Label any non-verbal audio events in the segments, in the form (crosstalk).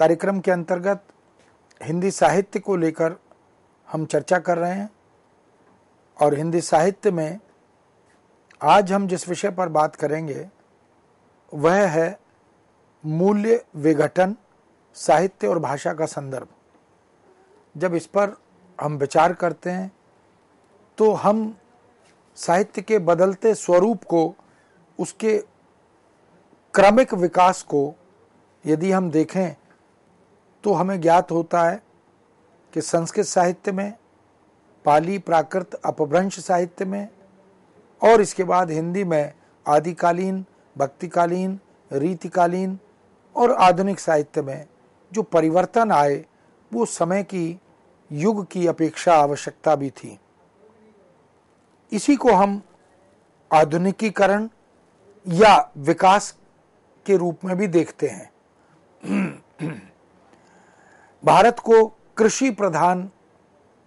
कार्यक्रम के अंतर्गत हिंदी साहित्य को लेकर हम चर्चा कर रहे हैं और हिंदी साहित्य में आज हम जिस विषय पर बात करेंगे वह है मूल्य विघटन साहित्य और भाषा का संदर्भ जब इस पर हम विचार करते हैं तो हम साहित्य के बदलते स्वरूप को उसके क्रमिक विकास को यदि हम देखें तो हमें ज्ञात होता है कि संस्कृत साहित्य में पाली प्राकृत अपभ्रंश साहित्य में और इसके बाद हिंदी में आदिकालीन भक्तिकालीन रीतिकालीन और आधुनिक साहित्य में जो परिवर्तन आए वो समय की युग की अपेक्षा आवश्यकता भी थी इसी को हम आधुनिकीकरण या विकास के रूप में भी देखते हैं (clears throat) भारत को कृषि प्रधान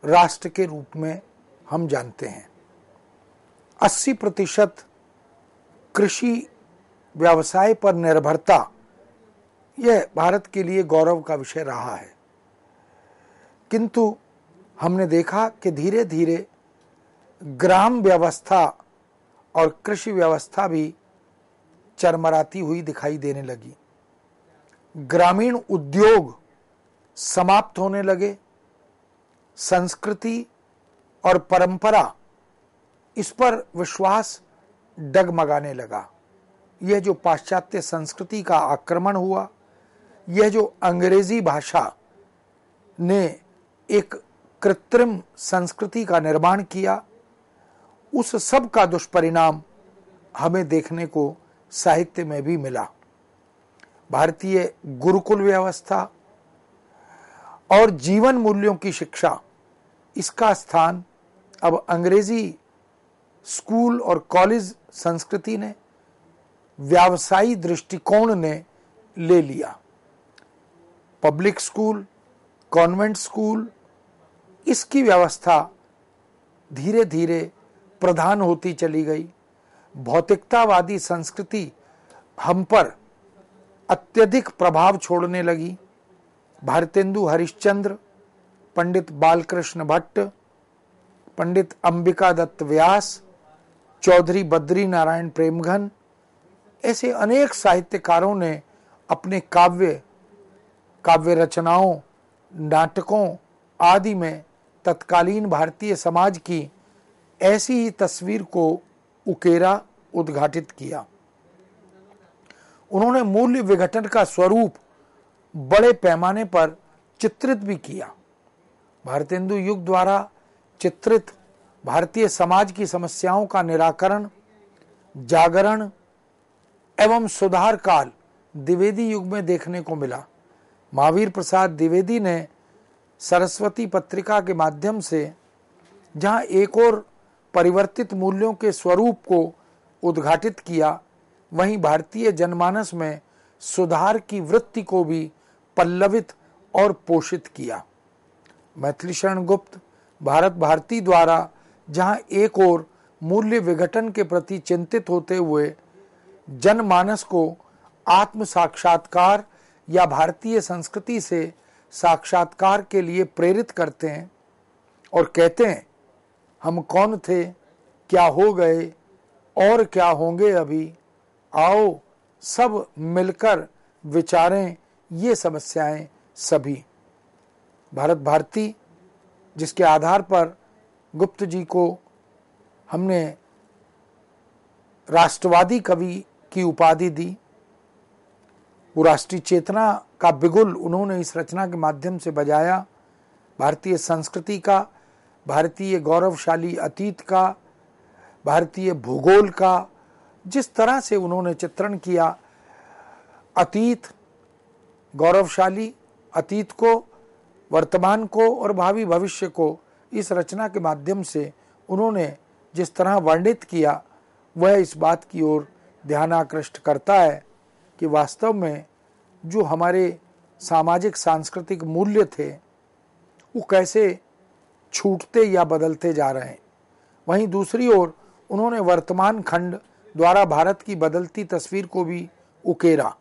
राष्ट्र के रूप में हम जानते हैं 80 प्रतिशत कृषि व्यवसाय पर निर्भरता यह भारत के लिए गौरव का विषय रहा है किंतु हमने देखा कि धीरे धीरे ग्राम व्यवस्था और कृषि व्यवस्था भी चरमराती हुई दिखाई देने लगी ग्रामीण उद्योग समाप्त होने लगे संस्कृति और परंपरा इस पर विश्वास डगमगाने लगा यह जो पाश्चात्य संस्कृति का आक्रमण हुआ यह जो अंग्रेजी भाषा ने एक कृत्रिम संस्कृति का निर्माण किया उस सब का दुष्परिणाम हमें देखने को साहित्य में भी मिला भारतीय गुरुकुल व्यवस्था और जीवन मूल्यों की शिक्षा इसका स्थान अब अंग्रेजी स्कूल और कॉलेज संस्कृति ने व्यावसायी दृष्टिकोण ने ले लिया पब्लिक स्कूल कॉन्वेंट स्कूल इसकी व्यवस्था धीरे धीरे प्रधान होती चली गई भौतिकतावादी संस्कृति हम पर अत्यधिक प्रभाव छोड़ने लगी भारतेंदु हरिश्चंद्र पंडित बालकृष्ण भट्ट पंडित अंबिका दत्त व्यास चौधरी बद्री नारायण प्रेमघन ऐसे अनेक साहित्यकारों ने अपने काव्य काव्य रचनाओं नाटकों आदि में तत्कालीन भारतीय समाज की ऐसी ही तस्वीर को उकेरा उद्घाटित किया उन्होंने मूल्य विघटन का स्वरूप बड़े पैमाने पर चित्रित भी किया भारतेंदु युग द्वारा चित्रित भारतीय समाज की समस्याओं का निराकरण जागरण एवं सुधार काल द्विवेदी युग में देखने को मिला महावीर प्रसाद द्विवेदी ने सरस्वती पत्रिका के माध्यम से जहां एक और परिवर्तित मूल्यों के स्वरूप को उद्घाटित किया वहीं भारतीय जनमानस में सुधार की वृत्ति को भी पल्लवित और पोषित किया मैथिली शरण गुप्त भारत भारती द्वारा जहां एक ओर मूल्य विघटन के प्रति चिंतित होते हुए जनमानस को आत्म साक्षात्कार या भारतीय संस्कृति से साक्षात्कार के लिए प्रेरित करते हैं और कहते हैं हम कौन थे क्या हो गए और क्या होंगे अभी आओ सब मिलकर विचारें ये समस्याएं सभी भारत भारती जिसके आधार पर गुप्त जी को हमने राष्ट्रवादी कवि की उपाधि दी वो राष्ट्रीय चेतना का बिगुल उन्होंने इस रचना के माध्यम से बजाया भारतीय संस्कृति का भारतीय गौरवशाली अतीत का भारतीय भूगोल का जिस तरह से उन्होंने चित्रण किया अतीत गौरवशाली अतीत को वर्तमान को और भावी भविष्य को इस रचना के माध्यम से उन्होंने जिस तरह वर्णित किया वह इस बात की ओर ध्यान आकृष्ट करता है कि वास्तव में जो हमारे सामाजिक सांस्कृतिक मूल्य थे वो कैसे छूटते या बदलते जा रहे हैं वहीं दूसरी ओर उन्होंने वर्तमान खंड द्वारा भारत की बदलती तस्वीर को भी उकेरा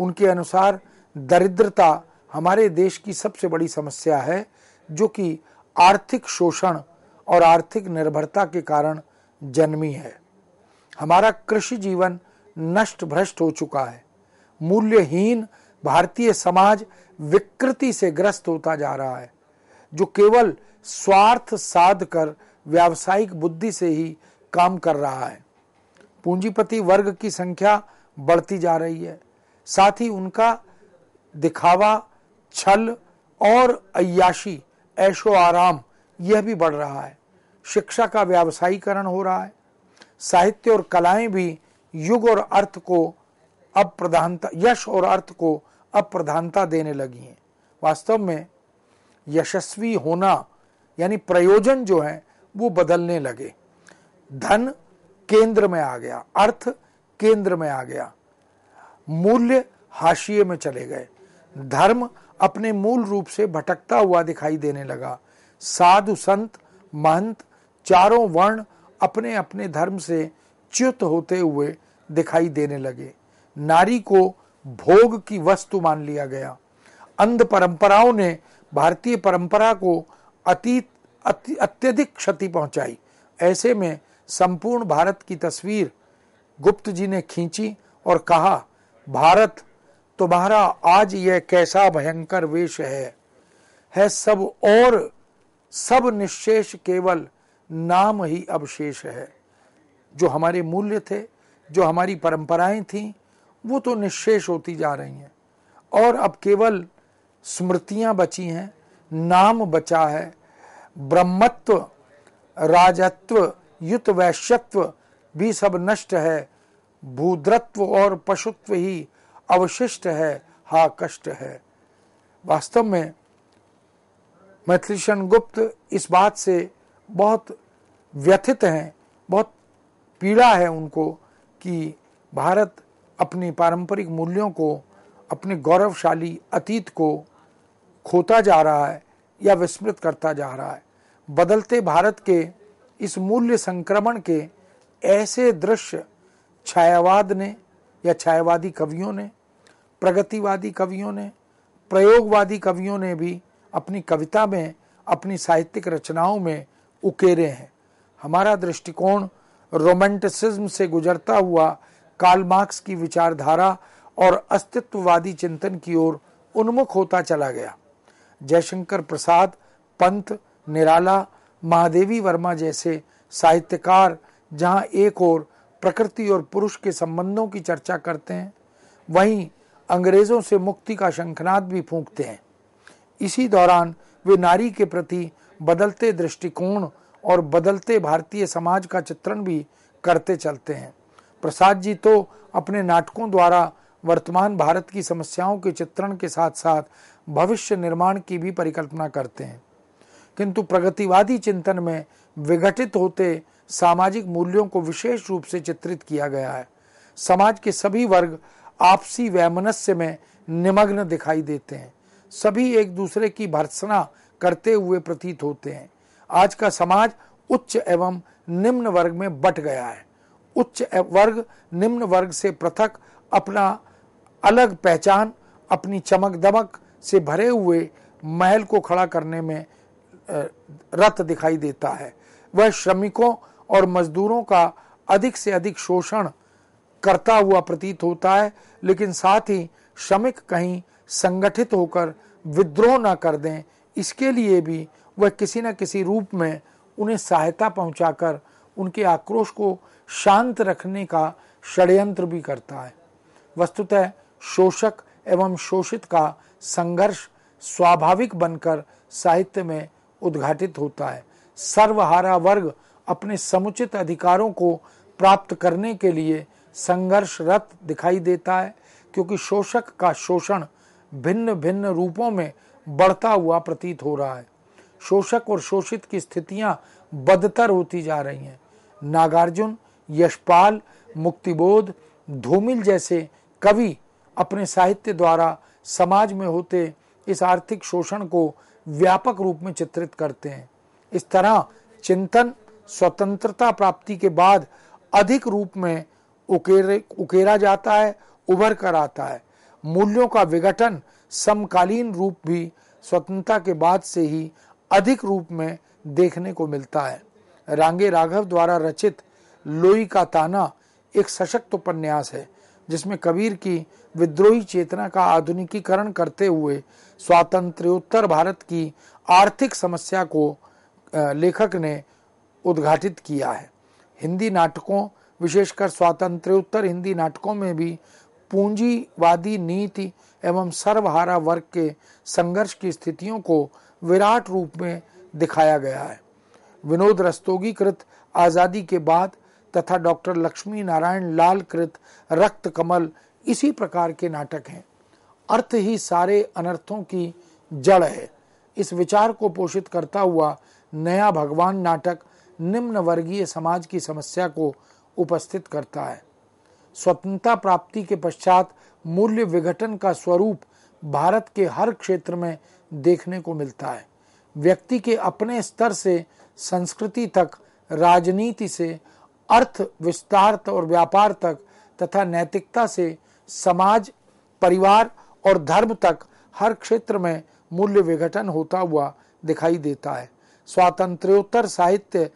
उनके अनुसार दरिद्रता हमारे देश की सबसे बड़ी समस्या है जो कि आर्थिक शोषण और आर्थिक निर्भरता के कारण जन्मी है हमारा कृषि जीवन नष्ट भ्रष्ट हो चुका है मूल्यहीन भारतीय समाज विकृति से ग्रस्त होता जा रहा है जो केवल स्वार्थ साध कर व्यावसायिक बुद्धि से ही काम कर रहा है पूंजीपति वर्ग की संख्या बढ़ती जा रही है साथ ही उनका दिखावा छल और अयाशी ऐशो आराम यह भी बढ़ रहा है शिक्षा का व्यावसायीकरण हो रहा है साहित्य और कलाएं भी युग और अर्थ को अब प्रधानता यश और अर्थ को अब प्रधानता देने लगी हैं वास्तव में यशस्वी होना यानी प्रयोजन जो है वो बदलने लगे धन केंद्र में आ गया अर्थ केंद्र में आ गया मूल्य हाशिए में चले गए धर्म अपने मूल रूप से भटकता हुआ दिखाई देने लगा साधु संत महंत चारों वर्ण अपने अपने धर्म से च्युत होते हुए दिखाई देने लगे नारी को भोग की वस्तु मान लिया गया अंध परंपराओं ने भारतीय परंपरा को अतीत अत्यधिक क्षति पहुंचाई ऐसे में संपूर्ण भारत की तस्वीर गुप्त जी ने खींची और कहा भारत तुम्हारा आज यह कैसा भयंकर वेश है है सब और सब निशेष केवल नाम ही अवशेष है जो हमारे मूल्य थे जो हमारी परंपराएं थीं वो तो निशेष होती जा रही हैं और अब केवल स्मृतियां बची हैं नाम बचा है ब्रह्मत्व राजत्व युत वैश्यत्व भी सब नष्ट है भूद्रत्व और पशुत्व ही अवशिष्ट है हा कष्ट है वास्तव में मैथिलीशन गुप्त इस बात से बहुत व्यथित हैं बहुत पीड़ा है उनको कि भारत अपनी पारंपरिक मूल्यों को अपने गौरवशाली अतीत को खोता जा रहा है या विस्मृत करता जा रहा है बदलते भारत के इस मूल्य संक्रमण के ऐसे दृश्य छायावाद ने या छायावादी कवियों ने प्रगतिवादी कवियों ने प्रयोगवादी कवियों ने भी अपनी कविता में अपनी साहित्यिक रचनाओं में उकेरे हैं हमारा दृष्टिकोण रोमांटिसिज्म से गुजरता हुआ काल मार्क्स की विचारधारा और अस्तित्ववादी चिंतन की ओर उन्मुख होता चला गया जयशंकर प्रसाद पंत निराला महादेवी वर्मा जैसे साहित्यकार जहां एक ओर प्रकृति और पुरुष के संबंधों की चर्चा करते हैं वहीं अंग्रेजों से मुक्ति का शंखनाद भी फूंकते हैं इसी दौरान वे नारी के प्रति बदलते दृष्टिकोण और बदलते भारतीय समाज का चित्रण भी करते चलते हैं प्रसाद जी तो अपने नाटकों द्वारा वर्तमान भारत की समस्याओं के चित्रण के साथ साथ भविष्य निर्माण की भी परिकल्पना करते हैं किंतु प्रगतिवादी चिंतन में विघटित होते सामाजिक मूल्यों को विशेष रूप से चित्रित किया गया है समाज के सभी वर्ग आपसी वैमनस्य में निमग्न दिखाई देते हैं सभी एक दूसरे की भर्सना करते हुए प्रतीत होते हैं आज का समाज उच्च एवं निम्न वर्ग में बट गया है उच्च वर्ग निम्न वर्ग से पृथक अपना अलग पहचान अपनी चमक दमक से भरे हुए महल को खड़ा करने में रत दिखाई देता है वह श्रमिकों और मजदूरों का अधिक से अधिक शोषण करता हुआ प्रतीत होता है लेकिन साथ ही श्रमिक कहीं संगठित होकर विद्रोह न कर दें इसके लिए भी वह किसी न किसी रूप में उन्हें सहायता पहुंचाकर उनके आक्रोश को शांत रखने का षड्यंत्र भी करता है वस्तुतः शोषक एवं शोषित का संघर्ष स्वाभाविक बनकर साहित्य में उद्घाटित होता है सर्वहारा वर्ग अपने समुचित अधिकारों को प्राप्त करने के लिए संघर्षरत दिखाई देता है क्योंकि शोषक का शोषण भिन्न भिन्न रूपों में बढ़ता हुआ प्रतीत हो रहा है शोषक और शोषित की स्थितियां बदतर होती जा रही हैं नागार्जुन यशपाल मुक्तिबोध धूमिल जैसे कवि अपने साहित्य द्वारा समाज में होते इस आर्थिक शोषण को व्यापक रूप में चित्रित करते हैं इस तरह चिंतन स्वतंत्रता प्राप्ति के बाद अधिक रूप में उकेरे उकेरा जाता है उभर कर आता है मूल्यों का विघटन समकालीन रूप भी स्वतंत्रता के बाद से ही अधिक रूप में देखने को मिलता है रांगे राघव द्वारा रचित लोई का ताना एक सशक्त उपन्यास है जिसमें कबीर की विद्रोही चेतना का आधुनिकीकरण करते हुए स्वातंत्र भारत की आर्थिक समस्या को लेखक ने उद्घाटित किया है हिंदी नाटकों विशेषकर स्वातंत्र्योत्तर हिंदी नाटकों में भी पूंजीवादी नीति एवं सर्वहारा वर्ग के संघर्ष की स्थितियों को विराट रूप में दिखाया गया है विनोद रस्तोगी कृत आज़ादी के बाद तथा डॉक्टर लक्ष्मी नारायण लाल कृत रक्त कमल इसी प्रकार के नाटक हैं अर्थ ही सारे अनर्थों की जड़ है इस विचार को पोषित करता हुआ नया भगवान नाटक निम्न वर्गीय समाज की समस्या को उपस्थित करता है स्वतंत्रता प्राप्ति के पश्चात मूल्य विघटन का स्वरूप भारत के हर क्षेत्र में देखने को मिलता है व्यक्ति के अपने स्तर से संस्कृति तक राजनीति से अर्थ विस्तार और व्यापार तक तथा नैतिकता से समाज परिवार और धर्म तक हर क्षेत्र में मूल्य विघटन होता हुआ दिखाई देता है स्वातंत्रोत्तर साहित्य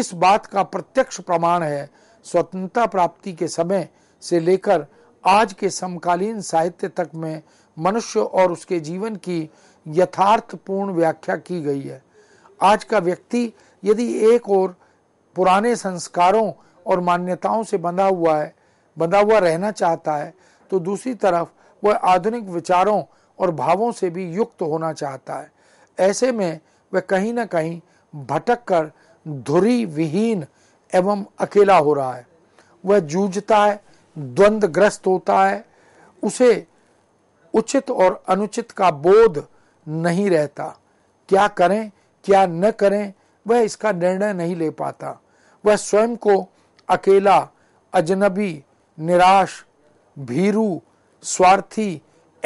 इस बात का प्रत्यक्ष प्रमाण है स्वतंत्रता प्राप्ति के समय से लेकर आज के समकालीन साहित्य तक में मनुष्य और उसके जीवन की यथार्थपूर्ण व्याख्या की गई है आज का व्यक्ति यदि एक और पुराने संस्कारों और मान्यताओं से बंधा हुआ है बंधा हुआ रहना चाहता है तो दूसरी तरफ वह आधुनिक विचारों और भावों से भी युक्त होना चाहता है ऐसे में वह कहीं ना कहीं भटक कर धुरी विहीन एवं अकेला हो रहा है वह जूझता है द्वंद्वग्रस्त होता है उसे उचित और अनुचित का बोध नहीं रहता क्या करें क्या न करें वह इसका निर्णय नहीं ले पाता वह स्वयं को अकेला अजनबी निराश भीरू स्वार्थी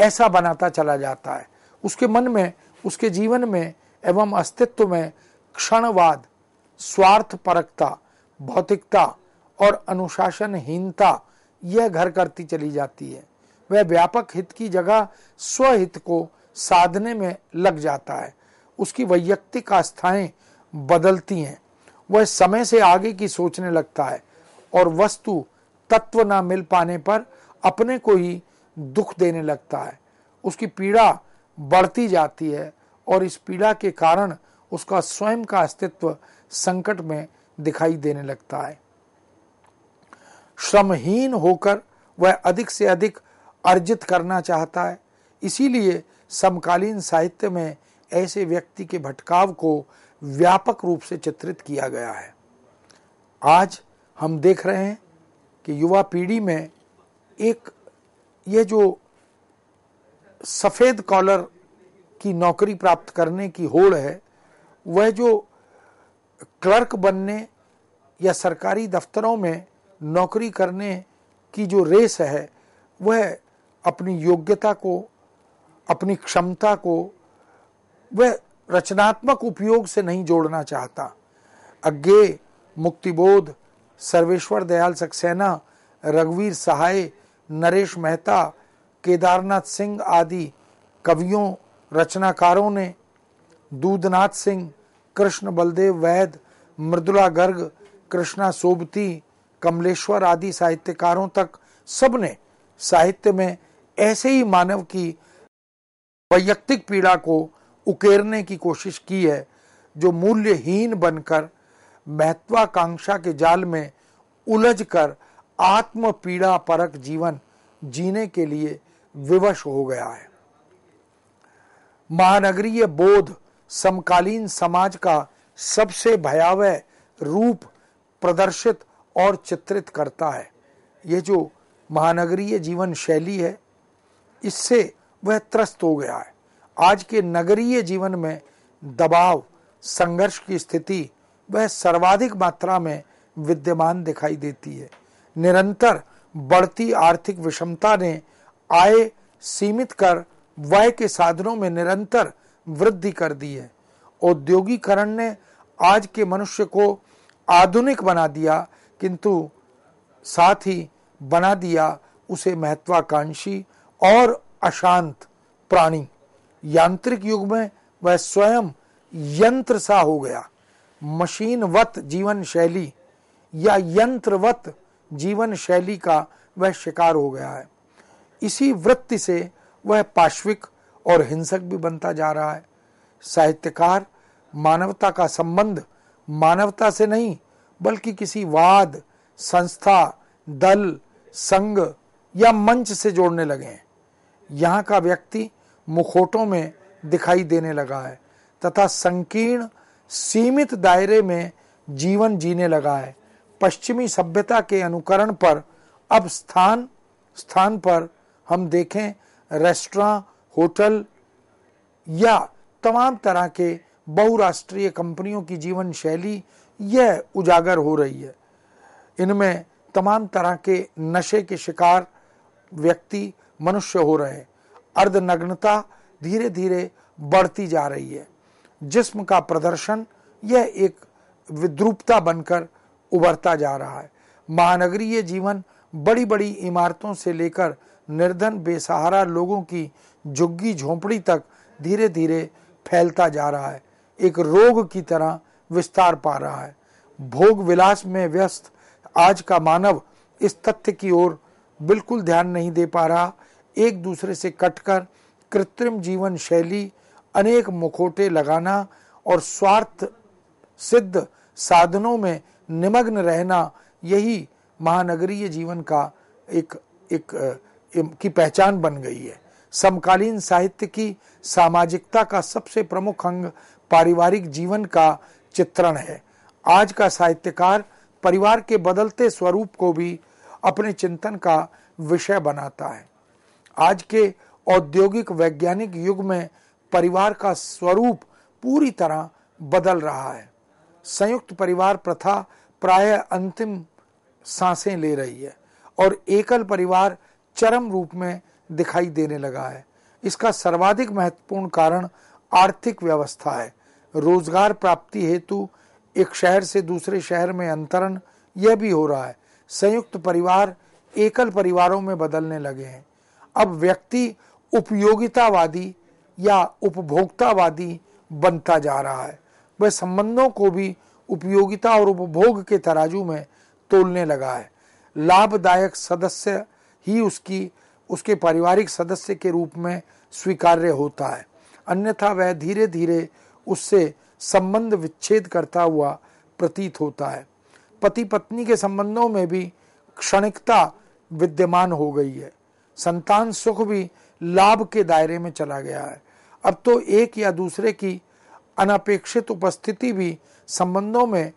ऐसा बनाता चला जाता है उसके मन में उसके जीवन में एवं अस्तित्व में क्षणवाद स्वार्थ परकता भौतिकता और अनुशासनहीनता यह घर करती चली जाती है वह व्यापक हित की जगह स्वहित को साधने में लग जाता है उसकी वैयक्तिक आस्थाएं बदलती हैं वह समय से आगे की सोचने लगता है और वस्तु तत्व ना मिल पाने पर अपने को ही दुख देने लगता है उसकी पीड़ा बढ़ती जाती है और इस पीड़ा के कारण उसका स्वयं का अस्तित्व संकट में दिखाई देने लगता है श्रमहीन होकर वह अधिक से अधिक अर्जित करना चाहता है इसीलिए समकालीन साहित्य में ऐसे व्यक्ति के भटकाव को व्यापक रूप से चित्रित किया गया है आज हम देख रहे हैं कि युवा पीढ़ी में एक ये जो सफ़ेद कॉलर की नौकरी प्राप्त करने की होड़ है वह जो क्लर्क बनने या सरकारी दफ्तरों में नौकरी करने की जो रेस है वह अपनी योग्यता को अपनी क्षमता को वह रचनात्मक उपयोग से नहीं जोड़ना चाहता अज्ञे मुक्तिबोध सर्वेश्वर दयाल सक्सेना रघुवीर सहाय नरेश मेहता केदारनाथ सिंह आदि कवियों रचनाकारों ने दूधनाथ सिंह कृष्ण बलदेव वैद मृदुला गर्ग कृष्णा सोबती कमलेश्वर आदि साहित्यकारों तक सबने साहित्य में ऐसे ही मानव की वैयक्तिक पीड़ा को उकेरने की कोशिश की है जो मूल्यहीन बनकर महत्वाकांक्षा के जाल में उलझकर आत्म पीड़ा परक जीवन जीने के लिए विवश हो गया है महानगरीय बोध समकालीन समाज का सबसे भयावह रूप प्रदर्शित और चित्रित करता है ये जो महानगरीय जीवन शैली है इससे वह त्रस्त हो गया है आज के नगरीय जीवन में दबाव संघर्ष की स्थिति वह सर्वाधिक मात्रा में विद्यमान दिखाई देती है निरंतर बढ़ती आर्थिक विषमता ने आय सीमित कर वह के साधनों में निरंतर वृद्धि कर दी है औद्योगिकरण ने आज के मनुष्य को आधुनिक बना दिया किंतु साथ ही बना दिया उसे महत्वाकांक्षी और अशांत प्राणी यांत्रिक युग में वह स्वयं यंत्र सा हो गया मशीनवत जीवन शैली या यंत्रवत जीवन शैली का वह शिकार हो गया है इसी वृत्ति से वह पाश्विक और हिंसक भी बनता जा रहा है साहित्यकार मानवता का संबंध मानवता से नहीं बल्कि किसी वाद संस्था दल संघ या मंच से जोड़ने लगे हैं यहाँ का व्यक्ति मुखोटों में दिखाई देने लगा है तथा संकीर्ण सीमित दायरे में जीवन जीने लगा है पश्चिमी सभ्यता के अनुकरण पर अब स्थान स्थान पर हम देखें रेस्टोरें होटल या तमाम तरह के बहुराष्ट्रीय कंपनियों की जीवन शैली यह उजागर हो रही है इनमें तमाम तरह के नशे के शिकार व्यक्ति मनुष्य हो रहे हैं अर्धनग्नता धीरे धीरे बढ़ती जा रही है जिस्म का प्रदर्शन यह एक विद्रूपता बनकर उभरता जा रहा है महानगरीय जीवन बड़ी बड़ी इमारतों से लेकर निर्धन बेसहारा लोगों की झुग्गी झोंपड़ी तक धीरे धीरे फैलता जा रहा है एक रोग की तरह विस्तार पा रहा है भोग विलास में व्यस्त आज का मानव इस तथ्य की ओर बिल्कुल ध्यान नहीं दे पा रहा एक दूसरे से कटकर कृत्रिम जीवन शैली अनेक मुखोटे लगाना और स्वार्थ सिद्ध साधनों में निमग्न रहना यही महानगरीय जीवन का एक एक की पहचान बन गई है समकालीन साहित्य की सामाजिकता का सबसे प्रमुख अंग पारिवारिक जीवन का चित्रण है आज का साहित्यकार परिवार के बदलते स्वरूप को भी अपने चिंतन का विषय बनाता है आज के औद्योगिक वैज्ञानिक युग में परिवार का स्वरूप पूरी तरह बदल रहा है संयुक्त परिवार प्रथा प्राय अंतिम सांसें ले रही है और एकल परिवार चरम रूप में दिखाई देने लगा है इसका सर्वाधिक महत्वपूर्ण कारण आर्थिक व्यवस्था है रोजगार प्राप्ति हेतु एक शहर से दूसरे शहर में अंतरण यह भी हो रहा है संयुक्त परिवार एकल परिवारों में बदलने लगे हैं अब व्यक्ति उपयोगितावादी या उपभोक्तावादी बनता जा रहा है वह संबंधों को भी उपयोगिता और उपभोग के तराजू में तोलने लगा है लाभदायक सदस्य ही उसकी उसके पारिवारिक सदस्य के रूप में स्वीकार्य होता है अन्यथा वह धीरे धीरे उससे संबंध विच्छेद करता हुआ प्रतीत होता है पति पत्नी के संबंधों में भी क्षणिकता विद्यमान हो गई है संतान सुख भी लाभ के दायरे में चला गया है अब तो एक या दूसरे की अनपेक्षित उपस्थिति भी संबंधों में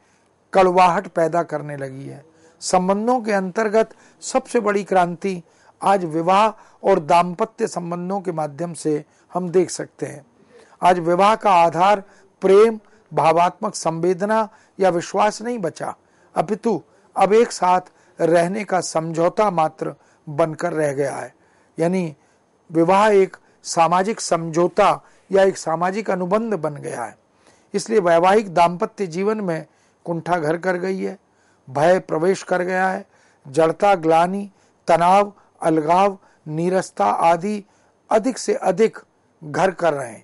कड़वाहट पैदा करने लगी है संबंधों के अंतर्गत सबसे बड़ी क्रांति आज विवाह और दाम्पत्य संबंधों के माध्यम से हम देख सकते हैं आज विवाह का आधार प्रेम भावात्मक संवेदना या विश्वास नहीं बचा अपितु अब एक साथ रहने का समझौता मात्र बनकर रह गया है यानी विवाह एक सामाजिक समझौता या एक सामाजिक अनुबंध बन गया है इसलिए वैवाहिक दाम्पत्य जीवन में कुंठा घर कर गई है भय प्रवेश कर गया है जड़ता ग्लानी तनाव अलगाव नीरसता आदि अधिक से अधिक घर कर रहे हैं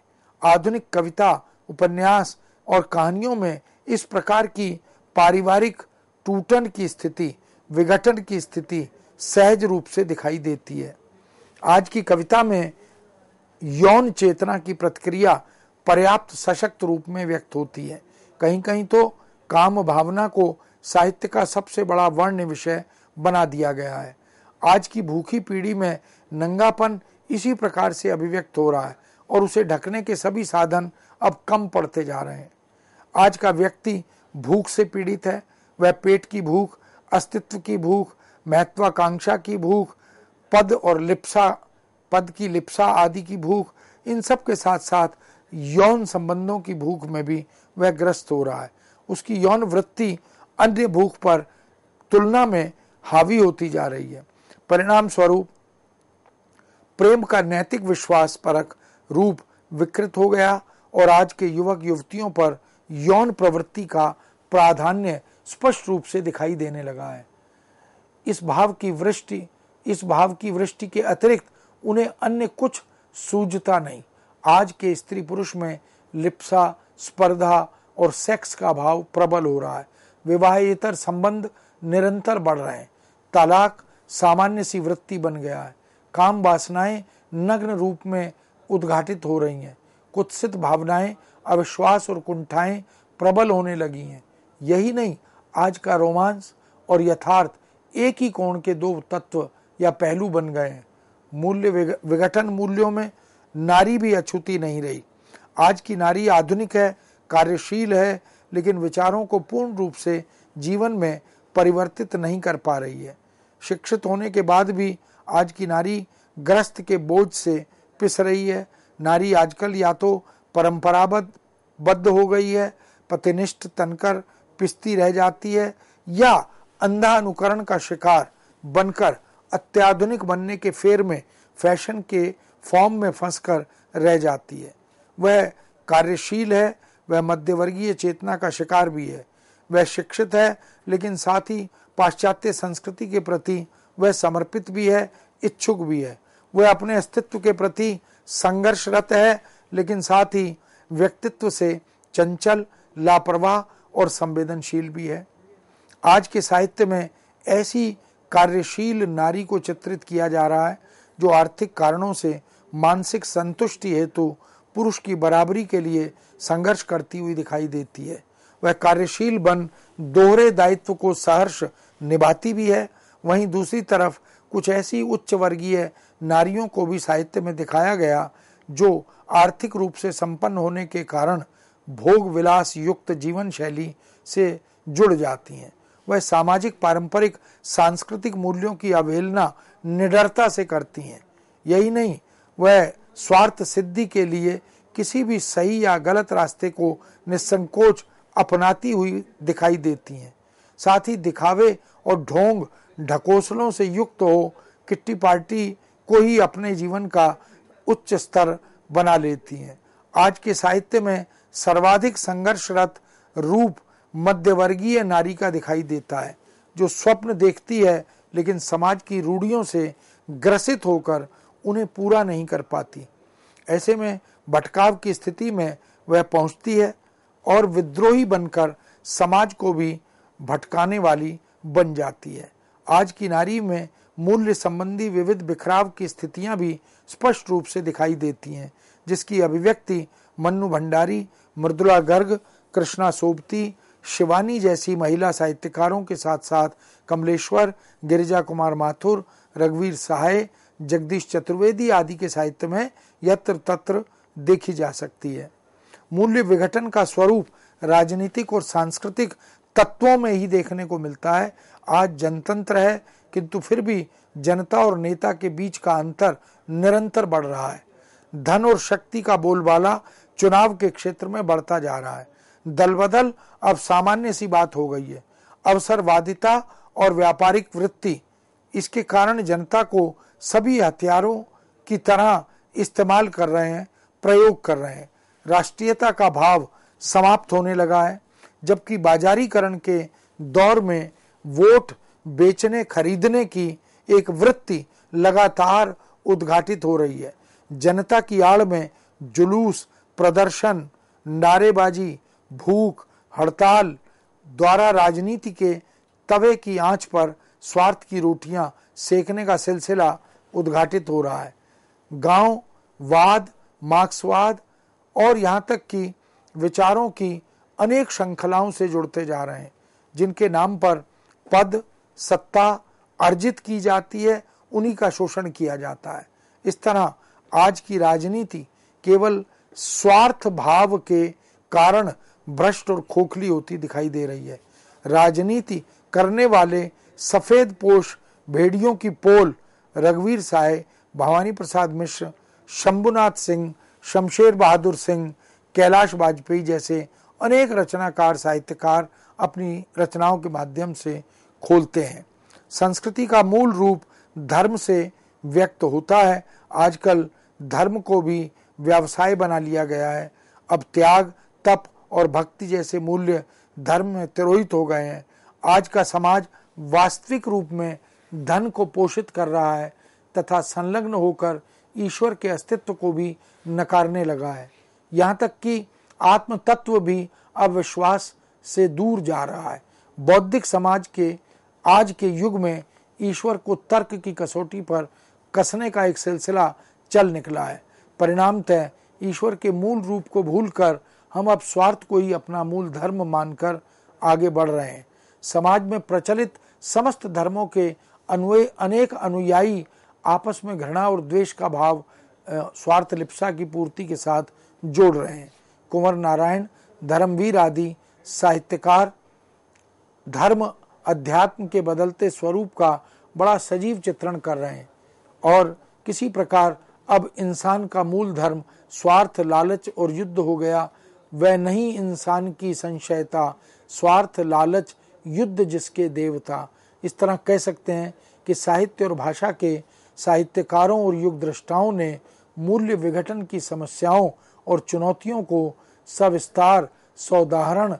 आधुनिक कविता उपन्यास और कहानियों में इस प्रकार की पारिवारिक टूटन की स्थिति विघटन की स्थिति सहज रूप से दिखाई देती है आज की कविता में यौन चेतना की प्रतिक्रिया पर्याप्त सशक्त रूप में व्यक्त होती है कहीं कहीं तो काम भावना को साहित्य का सबसे बड़ा वर्ण विषय बना दिया गया है आज की भूखी पीढ़ी में नंगापन इसी प्रकार से अभिव्यक्त हो रहा है और उसे ढकने के सभी साधन अब कम पड़ते जा रहे हैं आज का व्यक्ति भूख से पीड़ित है वह पेट की भूख अस्तित्व की भूख महत्वाकांक्षा की भूख पद और लिप्सा पद की लिप्सा आदि की भूख इन सब के साथ साथ यौन संबंधों की भूख में भी वह ग्रस्त हो रहा है उसकी यौन वृत्ति अन्य भूख पर तुलना में हावी होती जा रही है परिणाम स्वरूप प्रेम का नैतिक विश्वास परक रूप विकृत हो गया और आज के युवक युवतियों पर यौन प्रवृत्ति का प्राधान्य स्पष्ट रूप से दिखाई देने लगा है इस भाव की वृष्टि इस भाव की वृष्टि के अतिरिक्त उन्हें अन्य कुछ सूझता नहीं आज के स्त्री पुरुष में लिप्सा स्पर्धा और सेक्स का भाव प्रबल हो रहा है विवाहेतर संबंध निरंतर बढ़ रहे हैं तलाक सामान्य सी वृत्ति बन गया है काम वासनाएं नग्न रूप में उद्घाटित हो रही हैं कुत्सित भावनाएं अविश्वास और कुंठाएं प्रबल होने लगी हैं यही नहीं आज का रोमांस और यथार्थ एक ही कोण के दो तत्व या पहलू बन गए हैं मूल्य विघटन मूल्यों में नारी भी अछूती नहीं रही आज की नारी आधुनिक है कार्यशील है लेकिन विचारों को पूर्ण रूप से जीवन में परिवर्तित नहीं कर पा रही है शिक्षित होने के बाद भी आज की नारी ग्रस्त के बोझ से पिस रही है नारी आजकल या तो परंपराबद्ध बद्ध हो गई है पतिनिष्ठ तनकर पिसती रह जाती है या अंधा अनुकरण का शिकार बनकर अत्याधुनिक बनने के फेर में फैशन के फॉर्म में फंसकर रह जाती है वह कार्यशील है वह मध्यवर्गीय चेतना का शिकार भी है वह शिक्षित है लेकिन साथ ही पाश्चात्य संस्कृति के प्रति वह समर्पित भी है इच्छुक भी है वह अपने अस्तित्व के प्रति संघर्षरत है लेकिन साथ ही व्यक्तित्व से चंचल लापरवाह और संवेदनशील भी है आज के साहित्य में ऐसी कार्यशील नारी को चित्रित किया जा रहा है जो आर्थिक कारणों से मानसिक संतुष्टि हेतु तो पुरुष की बराबरी के लिए संघर्ष करती हुई दिखाई देती है वह कार्यशील बन दोहरे दायित्व को सहर्ष निभाती भी है वहीं दूसरी तरफ कुछ ऐसी उच्च वर्गीय नारियों को भी साहित्य में दिखाया गया जो आर्थिक रूप से संपन्न होने के कारण भोग विलास युक्त जीवन शैली से जुड़ जाती हैं वह सामाजिक पारंपरिक सांस्कृतिक मूल्यों की अवहेलना निडरता से करती हैं यही नहीं वह स्वार्थ सिद्धि के लिए किसी भी सही या गलत रास्ते को निसंकोच अपनाती हुई दिखाई देती हैं साथ ही दिखावे और ढोंग ढकोसलों से युक्त हो किट्टी पार्टी को ही अपने जीवन का उच्च स्तर बना लेती हैं आज के साहित्य में सर्वाधिक संघर्षरत रूप मध्यवर्गीय नारी का दिखाई देता है जो स्वप्न देखती है लेकिन समाज की रूढ़ियों से ग्रसित होकर उन्हें पूरा नहीं कर पाती ऐसे में भटकाव की स्थिति में वह पहुंचती है और विद्रोही बनकर समाज को भी भटकाने वाली बन जाती है आज की नारी में मूल्य संबंधी विविध बिखराव की स्थितियां भी स्पष्ट रूप से दिखाई देती हैं जिसकी अभिव्यक्ति मन्नू भंडारी मृदुला गर्ग कृष्णा सोबती शिवानी जैसी महिला साहित्यकारों के साथ साथ कमलेश्वर गिरिजा कुमार माथुर रघुवीर सहाय जगदीश चतुर्वेदी आदि के साहित्य में यत्र तत्र देखी जा सकती है मूल्य विघटन का स्वरूप राजनीतिक और सांस्कृतिक तत्वों में ही देखने को मिलता है आज जनतंत्र है किंतु फिर भी जनता और नेता के बीच का अंतर निरंतर बढ़ रहा है धन और शक्ति का बोलबाला चुनाव के क्षेत्र में बढ़ता जा रहा है दल बदल अब सामान्य सी बात हो गई है अवसरवादिता और व्यापारिक वृत्ति इसके कारण जनता को सभी हथियारों की तरह इस्तेमाल कर रहे हैं प्रयोग कर रहे हैं राष्ट्रीयता का भाव समाप्त होने लगा है जबकि बाजारीकरण के दौर में वोट बेचने खरीदने की एक वृत्ति लगातार उद्घाटित हो रही है जनता की आड़ में जुलूस प्रदर्शन नारेबाजी भूख हड़ताल द्वारा राजनीति के तवे की आंच पर स्वार्थ की रोटियां सेकने का सिलसिला उद्घाटित हो रहा है गांव वाद मार्क्सवाद और यहाँ तक कि विचारों की अनेक श्रृंखलाओं से जुड़ते जा रहे हैं जिनके नाम पर पद सत्ता अर्जित की जाती है उन्हीं का शोषण किया जाता है इस तरह आज की राजनीति केवल स्वार्थ भाव के कारण भ्रष्ट और खोखली होती दिखाई दे रही है राजनीति करने वाले सफेद पोष भेड़ियों की पोल रघुवीर साय भवानी प्रसाद मिश्र शंभुनाथ सिंह शमशेर बहादुर सिंह कैलाश वाजपेयी जैसे अनेक रचनाकार साहित्यकार अपनी रचनाओं के माध्यम से खोलते हैं संस्कृति का मूल रूप धर्म से व्यक्त होता है आजकल धर्म को भी व्यवसाय बना लिया गया है अब त्याग तप और भक्ति जैसे मूल्य धर्म में तिरोहित हो गए हैं आज का समाज वास्तविक रूप में धन को पोषित कर रहा है तथा संलग्न होकर ईश्वर के अस्तित्व को भी नकारने लगा है यहाँ तक कि आत्म तत्व भी अविश्वास से दूर जा रहा है बौद्धिक समाज के आज के युग में ईश्वर को तर्क की कसौटी पर कसने का एक सिलसिला चल निकला है परिणामतः ईश्वर के मूल रूप को भूलकर हम अब स्वार्थ को ही अपना मूल धर्म मानकर आगे बढ़ रहे हैं समाज में प्रचलित समस्त धर्मों के अनुय अनेक अनुयायी आपस में घृणा और द्वेष का भाव स्वार्थ लिप्सा की पूर्ति के साथ जोड़ रहे हैं कुंवर नारायण धर्मवीर आदि साहित्यकार धर्म अध्यात्म के बदलते स्वरूप का बड़ा सजीव चित्रण कर रहे हैं और किसी प्रकार अब इंसान का मूल धर्म स्वार्थ लालच और युद्ध हो गया वह नहीं इंसान की संशयता स्वार्थ लालच युद्ध जिसके देवता इस तरह कह सकते हैं कि साहित्य और भाषा के साहित्यकारों और युग दृष्टाओं ने मूल्य विघटन की समस्याओं और चुनौतियों को सविस्तार सौदाहरण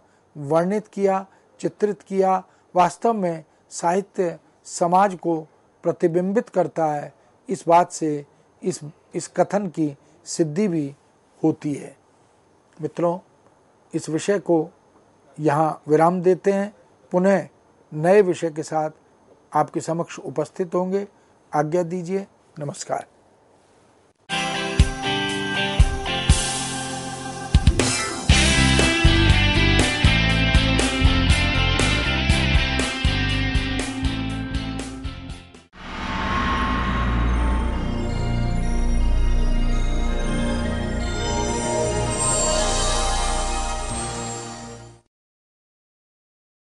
वर्णित किया चित्रित किया वास्तव में साहित्य समाज को प्रतिबिंबित करता है इस बात से इस इस कथन की सिद्धि भी होती है मित्रों इस विषय को यहाँ विराम देते हैं पुनः नए विषय के साथ आपके समक्ष उपस्थित होंगे आज्ञा दीजिए नमस्कार